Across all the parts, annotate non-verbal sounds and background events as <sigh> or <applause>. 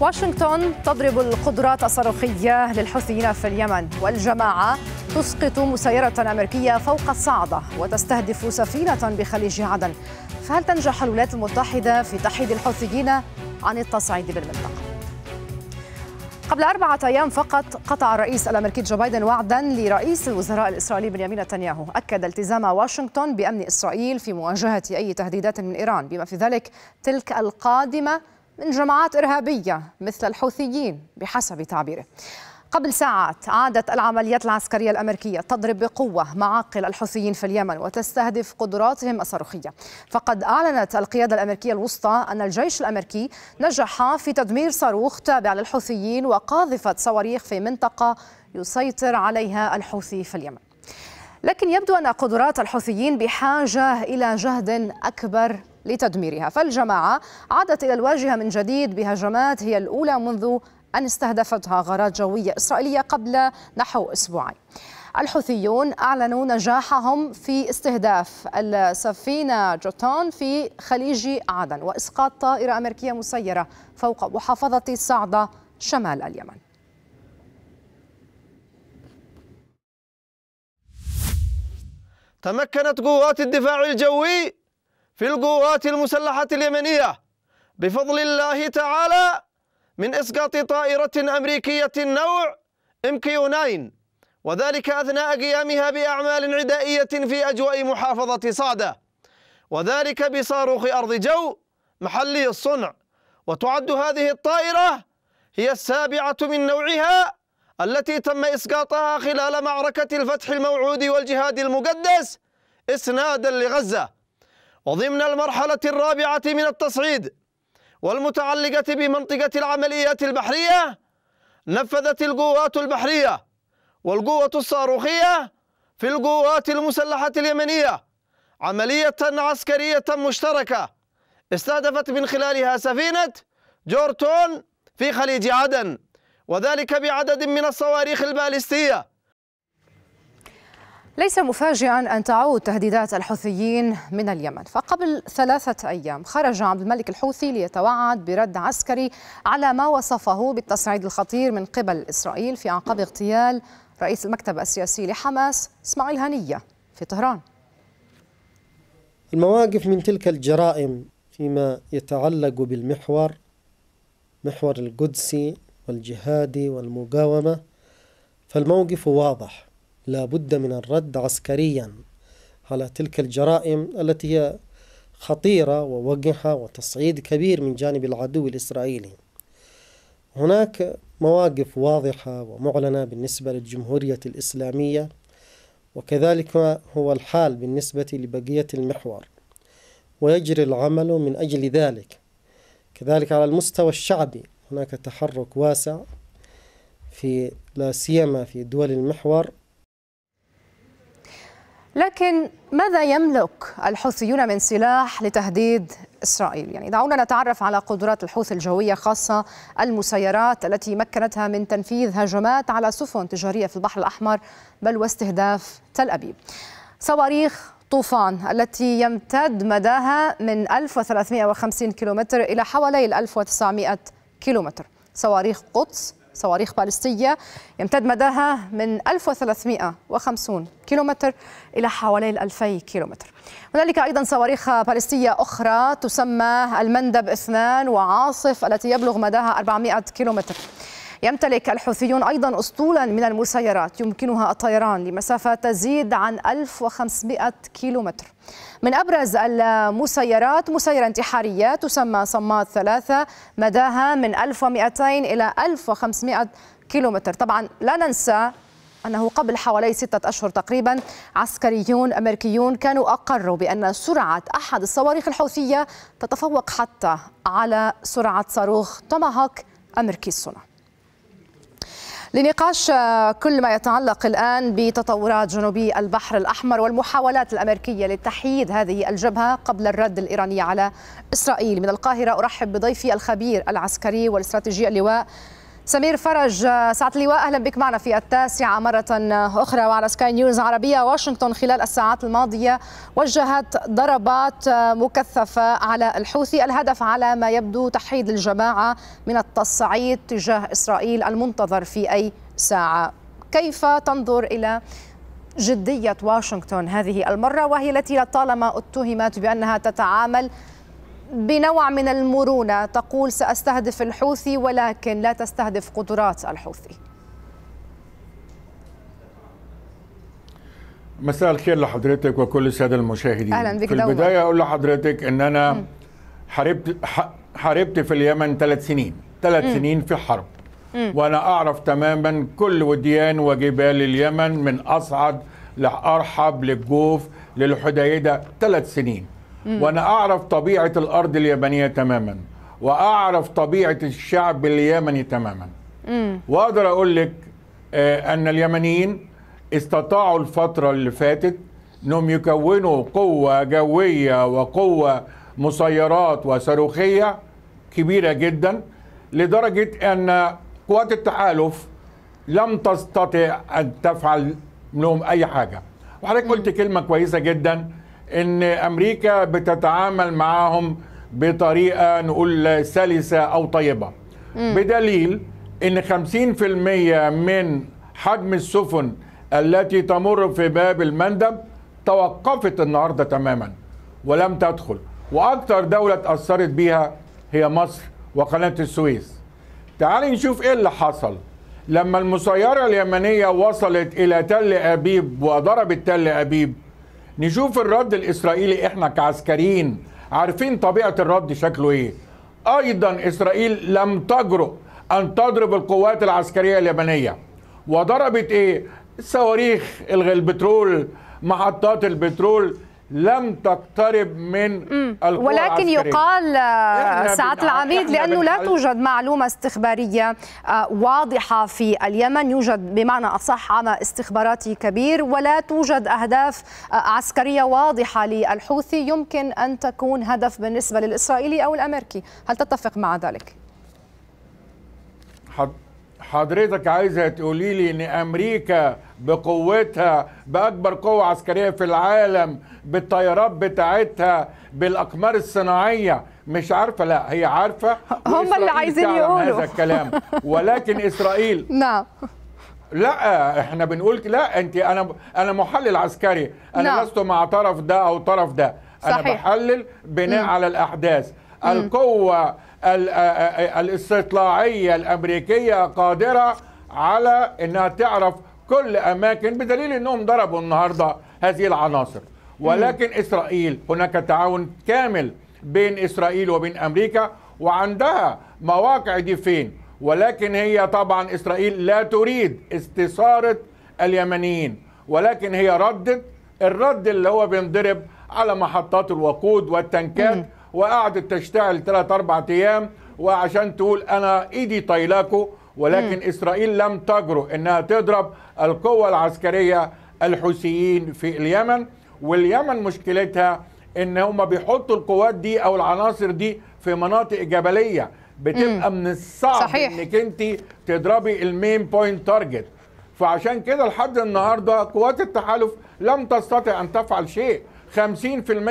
واشنطن تضرب القدرات الصاروخية للحوثيين في اليمن والجماعة تسقط مسيرة أمريكية فوق الصعدة وتستهدف سفينة بخليج عدن فهل تنجح الولايات المتحدة في تحييد الحوثيين عن التصعيد بالمنطقة؟ قبل أربعة أيام فقط قطع الرئيس الأمريكي جو بايدن وعدا لرئيس الوزراء الإسرائيلي بنيامين نتنياهو أكد التزام واشنطن بأمن إسرائيل في مواجهة أي تهديدات من إيران بما في ذلك تلك القادمة من جماعات إرهابية مثل الحوثيين بحسب تعبيره قبل ساعات عادت العمليات العسكرية الأمريكية تضرب بقوة معاقل الحوثيين في اليمن وتستهدف قدراتهم الصاروخية فقد أعلنت القيادة الأمريكية الوسطى أن الجيش الأمريكي نجح في تدمير صاروخ تابع للحوثيين وقاذفة صواريخ في منطقة يسيطر عليها الحوثي في اليمن لكن يبدو أن قدرات الحوثيين بحاجة إلى جهد أكبر لتدميرها فالجماعة عادت إلى الواجهة من جديد بهجمات هي الأولى منذ أن استهدفتها غارات جوية إسرائيلية قبل نحو أسبوعين الحوثيون أعلنوا نجاحهم في استهداف السفينة جوتون في خليج عدن وإسقاط طائرة أمريكية مسيرة فوق محافظة صعدة شمال اليمن تمكنت قوات الدفاع الجوي في القوات المسلحة اليمنية بفضل الله تعالى من إسقاط طائرة أمريكية نوع MQ-9 وذلك أثناء قيامها بأعمال عدائية في أجواء محافظة صعدة وذلك بصاروخ أرض جو محلي الصنع وتعد هذه الطائرة هي السابعة من نوعها التي تم إسقاطها خلال معركة الفتح الموعود والجهاد المقدس إسنادا لغزة وضمن المرحلة الرابعة من التصعيد والمتعلقة بمنطقة العمليات البحرية نفذت القوات البحرية والقوة الصاروخية في القوات المسلحة اليمنية عملية عسكرية مشتركة استهدفت من خلالها سفينة جورتون في خليج عدن وذلك بعدد من الصواريخ البالستية ليس مفاجئا أن تعود تهديدات الحوثيين من اليمن فقبل ثلاثة أيام خرج عبد الملك الحوثي ليتوعد برد عسكري على ما وصفه بالتصعيد الخطير من قبل إسرائيل في أعقاب اغتيال رئيس المكتب السياسي لحماس إسماعيل هنية في طهران المواقف من تلك الجرائم فيما يتعلق بالمحور محور القدسي والجهادي والمقاومة فالموقف واضح لا بد من الرد عسكريا على تلك الجرائم التي هي خطيرة ووقحة وتصعيد كبير من جانب العدو الإسرائيلي هناك مواقف واضحة ومعلنة بالنسبة للجمهورية الإسلامية وكذلك هو الحال بالنسبة لبقية المحور ويجري العمل من أجل ذلك كذلك على المستوى الشعبي هناك تحرك واسع في لا سيما في دول المحور لكن ماذا يملك الحوثيون من سلاح لتهديد إسرائيل يعني دعونا نتعرف على قدرات الحوثي الجوية خاصة المسيرات التي مكنتها من تنفيذ هجمات على سفن تجارية في البحر الأحمر بل واستهداف تل أبيب صواريخ طوفان التي يمتد مداها من 1350 كيلومتر إلى حوالي 1900 كيلومتر صواريخ قدس صواريخ بالستية يمتد مداها من 1350 كيلومتر إلى حوالي 2000 كيلومتر هنالك أيضا صواريخ بالستية أخرى تسمى المندب 2 وعاصف التي يبلغ مداها 400 كيلومتر يمتلك الحوثيون أيضا أسطولا من المسيرات يمكنها الطيران لمسافة تزيد عن 1500 كيلومتر من أبرز المسيرات مسيرة انتحارية تسمى صمات ثلاثة مداها من 1200 إلى 1500 كيلومتر طبعا لا ننسى أنه قبل حوالي ستة أشهر تقريبا عسكريون أمريكيون كانوا أقروا بأن سرعة أحد الصواريخ الحوثية تتفوق حتى على سرعة صاروخ توماهوك أمريكي الصنع لنقاش آه، كل ما يتعلق الآن بتطورات جنوبي البحر الأحمر والمحاولات الأمريكية لتحييد هذه الجبهة قبل الرد الإيراني على إسرائيل من القاهرة أرحب بضيفي الخبير العسكري والاستراتيجي اللواء سمير فرج سعد اللواء اهلا بك معنا في التاسعه مره اخرى وعلى سكاي نيوز عربيه واشنطن خلال الساعات الماضيه وجهت ضربات مكثفه على الحوثي الهدف على ما يبدو تحييد الجماعه من التصعيد تجاه اسرائيل المنتظر في اي ساعه كيف تنظر الى جديه واشنطن هذه المره وهي التي لطالما اتهمت بانها تتعامل بنوع من المرونة تقول سأستهدف الحوثي ولكن لا تستهدف قدرات الحوثي مساء الخير لحضرتك وكل السادة المشاهدين أهلا بك في دولة. البداية أقول لحضرتك أن أنا حاربت حاربت في اليمن ثلاث سنين ثلاث سنين في حرب م. وأنا أعرف تماما كل وديان وجبال اليمن من أصعد لأرحب للجوف للحديدة ثلاث سنين وانا اعرف طبيعه الارض اليابانيه تماما واعرف طبيعه الشعب اليمني تماما واقدر اقول لك آه، ان اليمنيين استطاعوا الفتره اللي فاتت انهم يكونوا قوه جويه وقوه مسيرات وصاروخيه كبيره جدا لدرجه ان قوات التحالف لم تستطع ان تفعل لهم اي حاجه وحضرتك قلت كلمه كويسه جدا ان امريكا بتتعامل معاهم بطريقه نقول سلسه او طيبه مم. بدليل ان 50% من حجم السفن التي تمر في باب المندب توقفت النهارده تماما ولم تدخل واكثر دوله اثرت بيها هي مصر وقناه السويس تعالي نشوف ايه اللي حصل لما المسيره اليمنيه وصلت الى تل ابيب وضربت تل ابيب نشوف الرد الاسرائيلي احنا كعسكريين عارفين طبيعه الرد شكله ايه ايضا اسرائيل لم تجرؤ ان تضرب القوات العسكريه اليابانيه وضربت ايه صواريخ البترول محطات البترول لم تقترب من القوى ولكن يقال سعاده العميد لانه لا آه، توجد معلومه استخباريه آه، واضحه في اليمن يوجد بمعنى اصح عمى استخباراتي كبير ولا توجد اهداف آه، عسكريه واضحه للحوثي يمكن ان تكون هدف بالنسبه للاسرائيلي او الامريكي هل تتفق مع ذلك حض... حضرتك عايزه تقولي لي ان امريكا بقوتها باكبر قوه عسكريه في العالم بالطيارات بتاعتها بالاقمار الصناعيه مش عارفه لا هي عارفه هم اللي عايزين يقولوا هذا الكلام <laughs> ولكن اسرائيل نعم لا احنا بنقول لا انت انا انا محلل عسكري انا نعم. لست مع طرف ده او طرف ده انا صحيح. بحلل بناء على الاحداث القوة الاستطلاعية الأمريكية قادرة على أنها تعرف كل أماكن بدليل أنهم ضربوا النهاردة هذه العناصر ولكن إسرائيل هناك تعاون كامل بين إسرائيل وبين أمريكا وعندها مواقع فين ولكن هي طبعا إسرائيل لا تريد استثارة اليمنيين ولكن هي ردت الرد اللي هو بينضرب على محطات الوقود والتنكات وقعدت تشتعل ثلاث اربع ايام وعشان تقول انا ايدي طايلاكو ولكن م. اسرائيل لم تجرؤ انها تضرب القوه العسكريه الحوثيين في اليمن واليمن مشكلتها ان هم بيحطوا القوات دي او العناصر دي في مناطق جبليه بتبقى م. من الصعب صحيح. انك انت تضربي المين بوينت تارجت فعشان كده لحد النهارده قوات التحالف لم تستطع ان تفعل شيء 50%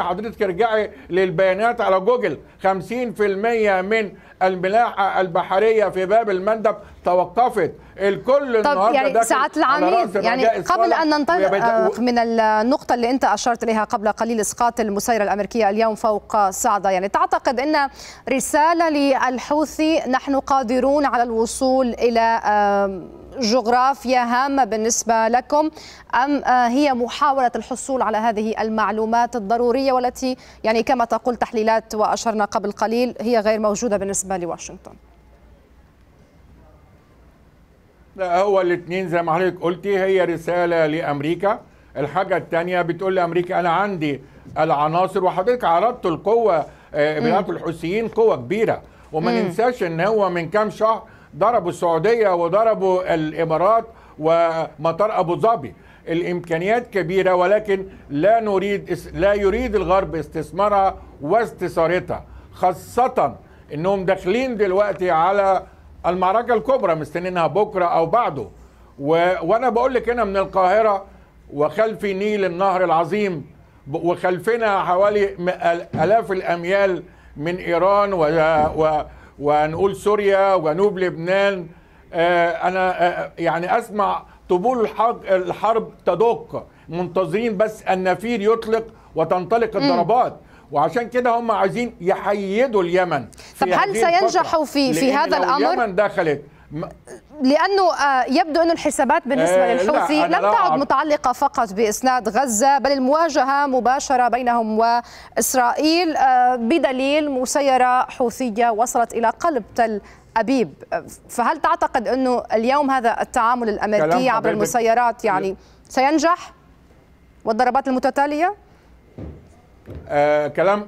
حضرتك ارجعي للبيانات على جوجل 50% من الملاحه البحريه في باب المندب توقفت الكل طب يعني ساعات العميد يعني قبل ان ننطلق آه، من النقطه اللي انت اشرت اليها قبل قليل اسقاط المسيره الامريكيه اليوم فوق صعده يعني تعتقد ان رساله للحوثي نحن قادرون على الوصول الى جغرافيا هامة بالنسبة لكم أم آه، هي محاولة الحصول على هذه المعلومات الضرورية والتي يعني كما تقول تحليلات وأشرنا قبل قليل هي غير موجودة بالنسبة لواشنطن لا هو الاثنين زي ما حضرتك قلتي هي رسالة لأمريكا الحاجة الثانية بتقول لأمريكا أنا عندي العناصر وحضرتك عرضت القوة آه، بلاد الحوثيين قوة كبيرة وما ننساش ان هو من كام شهر ضربوا السعوديه وضربوا الامارات ومطار ابو ظبي الامكانيات كبيره ولكن لا نريد لا يريد الغرب استثمارها واستثارتها خاصه انهم داخلين دلوقتي على المعركه الكبرى مستنينها بكره او بعده و... وانا بقول لك هنا من القاهره وخلفي نيل النهر العظيم وخلفنا حوالي الاف الاميال من ايران و, و... ونقول سوريا ونوب لبنان آه، انا آه، آه، يعني اسمع طبول الحرب تدق منتظرين بس النفير يطلق وتنطلق الضربات وعشان كده هم عايزين يحيدوا اليمن طب هل سينجحوا في في هذا الامر؟ اليمن دخلت لانه آه، يبدو انه الحسابات بالنسبه إيه، للحوثي لم تعد متعلقه فقط باسناد غزه بل المواجهه مباشره بينهم واسرائيل آه، بدليل مسيره حوثيه وصلت الى قلب تل ابيب فهل تعتقد انه اليوم هذا التعامل الامريكي عبر المسيرات يعني سينجح والضربات المتتاليه آه كلام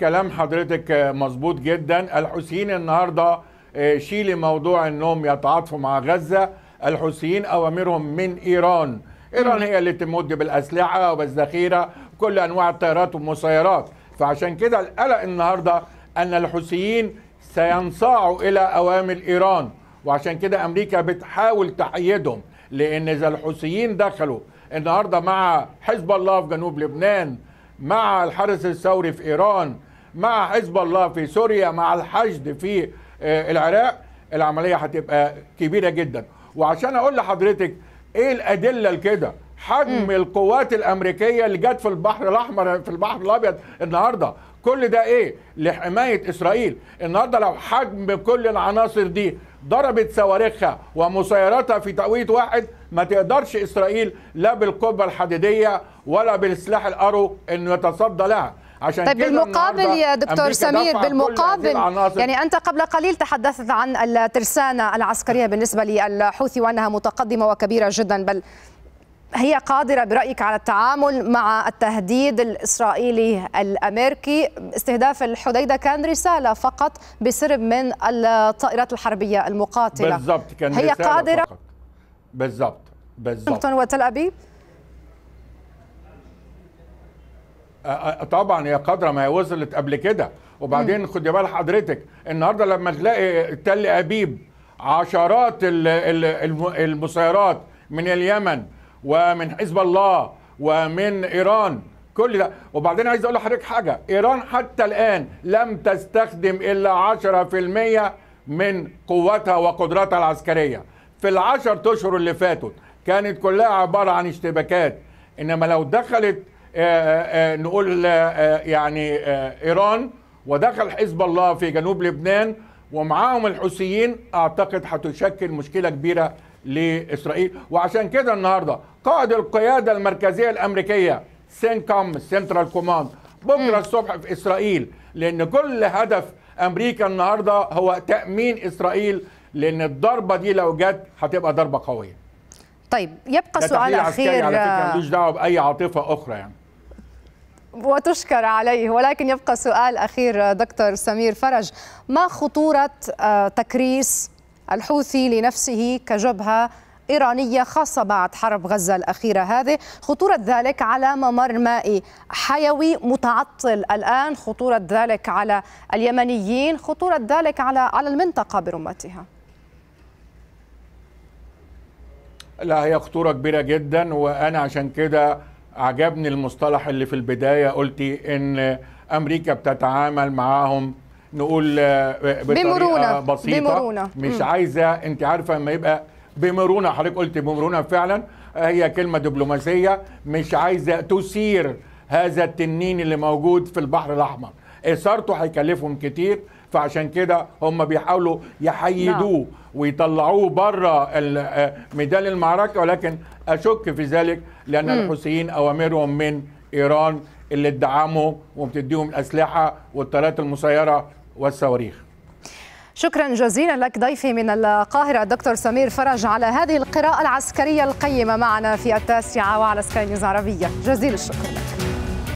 كلام حضرتك مظبوط جدا الحوثيين النهارده آه، شيلي موضوع انهم يتعاطفوا مع غزه الحوثيين اوامرهم من ايران ايران هي اللي تمد بالاسلحه وبالذخيره كل انواع الطيارات والمسيرات فعشان كده القلق النهارده ان الحوثيين سينصاعوا الى اوامر ايران وعشان كده امريكا بتحاول تحيدهم لان اذا الحوثيين دخلوا النهارده مع حزب الله في جنوب لبنان مع الحرس الثوري في ايران مع حزب الله في سوريا مع الحشد في آه، العراق العمليه هتبقى كبيره جدا وعشان اقول لحضرتك ايه الادله لكده حجم م. القوات الامريكيه اللي جت في البحر الاحمر في البحر الابيض النهارده كل ده ايه لحمايه اسرائيل النهارده لو حجم كل العناصر دي ضربت صواريخها ومسيراتها في توقيت واحد ما تقدرش اسرائيل لا بالقبه الحديديه ولا بالسلاح الارو انه يتصدى لها عشان طيب بالمقابل يا دكتور سمير بالمقابل يعني انت قبل قليل تحدثت عن الترسانه العسكريه بالنسبه للحوثي وانها متقدمه وكبيره جدا بل هي قادرة برأيك على التعامل مع التهديد الإسرائيلي الأمريكي استهداف الحديدة كان رسالة فقط بسرب من الطائرات الحربية المقاتلة بالضبط كان هي رسالة قادرة بالضبط بالضبط وتل أبيب طبعا يا قدره ما هي وصلت قبل كده وبعدين خدي بال حضرتك النهارده لما تلاقي تل ابيب عشرات المسيرات من اليمن ومن حزب الله ومن ايران كل ده وبعدين عايز اقول لحضرتك حاجه ايران حتى الان لم تستخدم الا 10% من قوتها وقدراتها العسكريه في العشر اشهر اللي فاتوا كانت كلها عباره عن اشتباكات انما لو دخلت آه، آه، آه، نقول يعني ايران ودخل حزب الله في جنوب لبنان ومعاهم الحوثيين اعتقد هتشكل مشكله كبيره لاسرائيل وعشان كده النهارده قائد القياده المركزيه الامريكيه سين كام سنترال كوماند بكره الصبح في اسرائيل لان كل هدف امريكا النهارده هو تامين اسرائيل لان الضربه دي لو جت هتبقى ضربه قويه طيب يبقى سؤال اخير على فكره دعوه باي عاطفه اخرى يعني وتشكر عليه ولكن يبقى سؤال أخير دكتور سمير فرج ما خطورة آه، تكريس الحوثي لنفسه كجبهة إيرانية خاصة بعد حرب غزة الأخيرة هذه خطورة ذلك على ممر مائي حيوي متعطل الآن خطورة ذلك على اليمنيين خطورة ذلك على على المنطقة برمتها لا هي خطورة كبيرة جدا وأنا عشان كده عجبني المصطلح اللي في البدايه قلتي ان امريكا بتتعامل معاهم نقول آه، بمرونه بسيطه بمرونة. مش م. عايزه انت عارفه لما يبقى بمرونه حضرتك قلت بمرونه فعلا هي كلمه دبلوماسيه مش عايزه تثير هذا التنين اللي موجود في البحر الاحمر اثارته هيكلفهم كتير فعشان كده هم بيحاولوا يحيدوه نعم. ويطلعوه بره آه، ميدان المعركه ولكن اشك في ذلك لان الحوثيين اوامرهم من ايران اللي ادعموا وبتديهم الاسلحه والطيارات المسيره والصواريخ شكرا جزيلا لك ضيفي من القاهرة الدكتور سمير فرج على هذه القراءة العسكرية القيمة معنا في التاسعة وعلى سكاي نيوز عربية جزيل الشكر لك